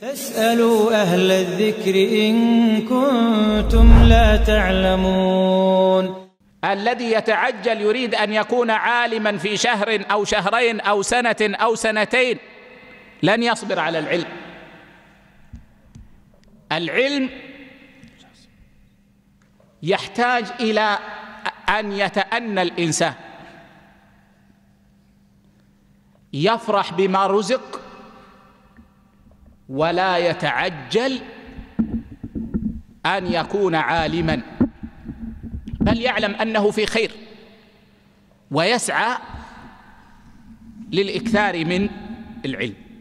فاسألوا أهل الذكر إن كنتم لا تعلمون الذي يتعجل يريد أن يكون عالما في شهر أو شهرين أو سنة أو سنتين لن يصبر على العلم العلم يحتاج إلى أن يتأنى الإنسان يفرح بما رزق ولا يتعجل أن يكون عالما بل يعلم أنه في خير ويسعى للإكثار من العلم